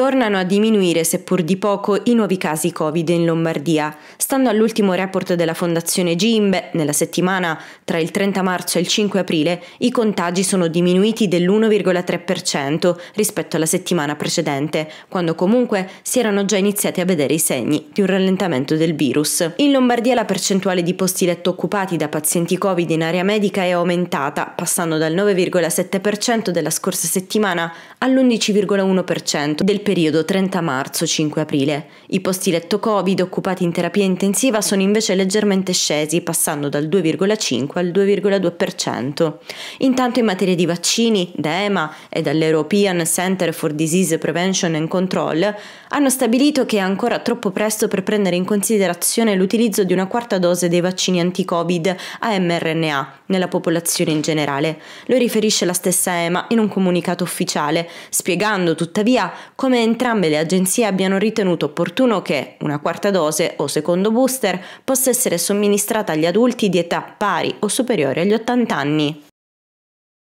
Tornano a diminuire, seppur di poco, i nuovi casi Covid in Lombardia. Stando all'ultimo report della Fondazione Gimbe, nella settimana tra il 30 marzo e il 5 aprile, i contagi sono diminuiti dell'1,3% rispetto alla settimana precedente, quando comunque si erano già iniziati a vedere i segni di un rallentamento del virus. In Lombardia la percentuale di posti letto occupati da pazienti Covid in area medica è aumentata, passando dal 9,7% della scorsa settimana all'11,1% del periodo periodo 30 marzo-5 aprile. I posti letto Covid occupati in terapia intensiva sono invece leggermente scesi, passando dal 2,5 al 2,2%. Intanto in materia di vaccini, da EMA e dall'European Center for Disease Prevention and Control hanno stabilito che è ancora troppo presto per prendere in considerazione l'utilizzo di una quarta dose dei vaccini anti-Covid a mRNA nella popolazione in generale. Lo riferisce la stessa EMA in un comunicato ufficiale, spiegando tuttavia come entrambe le agenzie abbiano ritenuto opportuno che una quarta dose o secondo booster possa essere somministrata agli adulti di età pari o superiore agli 80 anni.